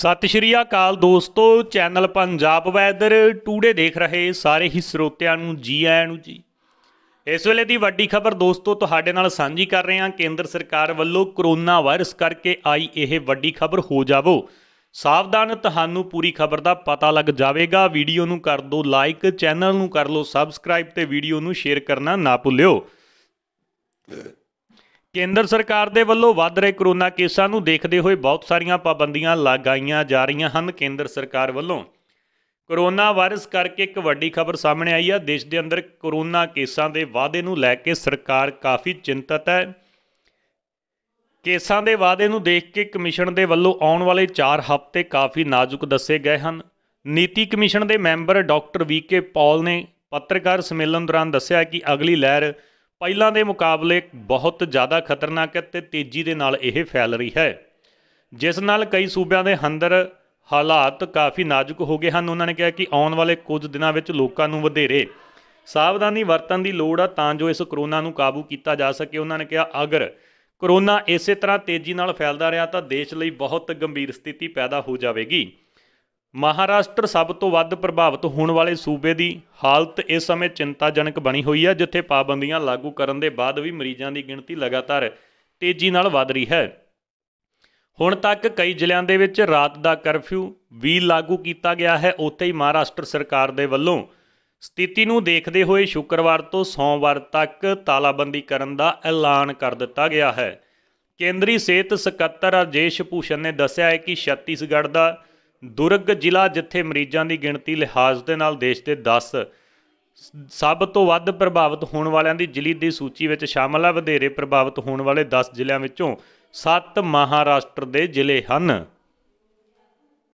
ਸਤਿ ਸ਼੍ਰੀ ਅਕਾਲ ਦੋਸਤੋ channel Punjab weather today ਦੇਖ ਰਹੇ ਸਾਰੇ ਹੀ ਸਰੋਤਿਆਂ ਨੂੰ ਜੀ ਆਇਆਂ ਨੂੰ ਜੀ ਇਸ ਵੇਲੇ ਦੀ ਵੱਡੀ ਖਬਰ ਦੋਸਤੋ ਤੁਹਾਡੇ ਨਾਲ ਸਾਂਝੀ ਕਰ ਰਹੇ ਹਾਂ ਕੇਂਦਰ ਸਰਕਾਰ ਵੱਲੋਂ ਕਰੋਨਾ ਵਾਇਰਸ ਕਰਕੇ ਆਈ ਇਹ ਵੱਡੀ ਖਬਰ ਹੋ ਜਾਵੋ ਸਾਵਧਾਨ ਤੁਹਾਨੂੰ ਪੂਰੀ ਖਬਰ ਦਾ ਪਤਾ ਲੱਗ ਜਾਵੇਗਾ ਵੀਡੀਓ ਨੂੰ ਕਰ ਦਿਓ ਲਾਈਕ ਚੈਨਲ ਨੂੰ ਕਰ ਲਓ ਸਬਸਕ੍ਰਾਈਬ ਤੇ ਵੀਡੀਓ ਨੂੰ ਸ਼ੇਅਰ ਕਰਨਾ ਨਾ ਭੁੱਲਿਓ ਕੇਂਦਰ ਸਰਕਾਰ ਦੇ ਵੱਲੋਂ ਵੱਧ ਰਹੇ ਕਰੋਨਾ ਕੇਸਾਂ ਨੂੰ ਦੇਖਦੇ ਹੋਏ ਬਹੁਤ ਸਾਰੀਆਂ ਪਾਬੰਦੀਆਂ ਲਗਾਈਆਂ ਜਾ ਰਹੀਆਂ ਹਨ ਕੇਂਦਰ ਸਰਕਾਰ ਵੱਲੋਂ ਕਰੋਨਾ ਵਾਇਰਸ ਕਰਕੇ ਇੱਕ ਵੱਡੀ ਖਬਰ ਸਾਹਮਣੇ ਆਈ ਹੈ ਦੇਸ਼ ਦੇ ਅੰਦਰ ਕਰੋਨਾ ਕੇਸਾਂ ਦੇ ਵਾਧੇ ਨੂੰ ਲੈ ਕੇ ਸਰਕਾਰ ਕਾਫੀ ਚਿੰਤਤ ਹੈ ਕੇਸਾਂ ਦੇ ਵਾਧੇ ਨੂੰ ਦੇਖ ਕੇ ਕਮਿਸ਼ਨ ਦੇ ਵੱਲੋਂ ਆਉਣ ਵਾਲੇ 4 ਹਫ਼ਤੇ ਕਾਫੀ ਨਾਜ਼ੁਕ ਦੱਸੇ ਗਏ ਹਨ ਨੀਤੀ ਕਮਿਸ਼ਨ ਦੇ ਮੈਂਬਰ ਡਾਕਟਰ ਵੀ ਕੇ ਨੇ ਪੱਤਰਕਾਰ ਸੰਮੇਲਨ ਦੌਰਾਨ ਦੱਸਿਆ ਕਿ ਅਗਲੀ ਲਹਿਰ ਪਹਿਲਾਂ ਦੇ ਮੁਕਾਬਲੇ ਬਹੁਤ ਜ਼ਿਆਦਾ ਖਤਰਨਾਕ ਤੇ ਤੇਜ਼ੀ ਦੇ ਨਾਲ ਇਹ ਫੈਲ ਰਹੀ ਹੈ ਜਿਸ ਨਾਲ ਕਈ ਸੂਬਿਆਂ ਦੇ ਅੰਦਰ ਹਾਲਾਤ ਕਾਫੀ ਨਾਜ਼ੁਕ ਹੋ ਗਏ ਹਨ ਉਹਨਾਂ ਨੇ ਕਿਹਾ ਕਿ ਆਉਣ ਵਾਲੇ ਕੁਝ ਦਿਨਾਂ ਵਿੱਚ ਲੋਕਾਂ ਨੂੰ ਵਧੇਰੇ ਸਾਵਧਾਨੀ ਵਰਤਣ ਦੀ ਲੋੜ ਆ ਤਾਂ ਜੋ ਇਸ ਕਰੋਨਾ ਨੂੰ ਕਾਬੂ ਕੀਤਾ ਜਾ ਸਕੇ ਉਹਨਾਂ ਨੇ ਕਿਹਾ ਅਗਰ ਕਰੋਨਾ ਇਸੇ ਤਰ੍ਹਾਂ ਤੇਜ਼ੀ ਨਾਲ ਫੈਲਦਾ ਰਿਹਾ ਤਾਂ ਦੇਸ਼ ਲਈ ਬਹੁਤ ਗੰਭੀਰ ਸਥਿਤੀ ਪੈਦਾ ਹੋ ਜਾਵੇਗੀ ਮਹਾਰਾਸ਼ਟਰ ਸਭ ਤੋਂ ਵੱਧ ਪ੍ਰਭਾਵਿਤ ਹੋਣ ਵਾਲੇ ਸੂਬੇ ਦੀ ਹਾਲਤ ਇਸ ਸਮੇਂ ਚਿੰਤਾਜਨਕ ਬਣੀ ਹੋਈ ਹੈ ਜਿੱਥੇ ਪਾਬੰਦੀਆਂ ਲਾਗੂ ਕਰਨ ਦੇ ਬਾਅਦ ਵੀ ਮਰੀਜ਼ਾਂ ਦੀ ਗਿਣਤੀ ਲਗਾਤਾਰ ਤੇਜ਼ੀ ਨਾਲ ਵਧ ਰਹੀ ਹੈ ਹੁਣ ਤੱਕ ਕਈ ਜ਼ਿਲ੍ਹਿਆਂ ਦੇ ਵਿੱਚ ਰਾਤ ਦਾ ਕਰਫਿਊ ਵੀ ਲਾਗੂ ਕੀਤਾ ਗਿਆ ਹੈ ਉੱਥੇ ਹੀ ਮਹਾਰਾਸ਼ਟਰ ਸਰਕਾਰ ਦੇ ਵੱਲੋਂ ਸਥਿਤੀ ਨੂੰ ਦੇਖਦੇ ਹੋਏ ਸ਼ੁੱਕਰਵਾਰ ਤੋਂ ਸੋਮਵਾਰ ਤੱਕ ਤਾਲਾਬੰਦੀ ਕਰਨ ਦਾ ਐਲਾਨ ਕਰ ਦਿੱਤਾ ਗਿਆ ਹੈ ਕੇਂਦਰੀ ਸਿਹਤ ਸਕੱਤਰ ਰਾਜੇਸ਼ ਭੂਸ਼ਣ ਨੇ ਦੱਸਿਆ ਹੈ ਕਿ ਛੱਤੀਸਗੜ੍ਹ ਦਾ ਦੁਰਗ ਜ਼ਿਲ੍ਹਾ ਜਿੱਥੇ ਮਰੀਜ਼ਾਂ ਦੀ ਗਿਣਤੀ ਲਿਹਾਜ਼ ਦੇ ਨਾਲ ਦੇਸ਼ ਦੇ 10 ਸਭ ਤੋਂ ਵੱਧ ਪ੍ਰਭਾਵਿਤ ਹੋਣ ਵਾਲਿਆਂ ਦੀ ਜ਼ਿਲ੍ਹੇ ਦੀ ਸੂਚੀ ਵਿੱਚ ਸ਼ਾਮਲ ਹੈ ਵਧੇਰੇ ਪ੍ਰਭਾਵਿਤ ਹੋਣ ਵਾਲੇ 10 ਜ਼ਿਲ੍ਹਿਆਂ ਵਿੱਚੋਂ 7 ਮਹਾਰਾਸ਼ਟਰ ਦੇ ਜ਼ਿਲ੍ਹੇ ਹਨ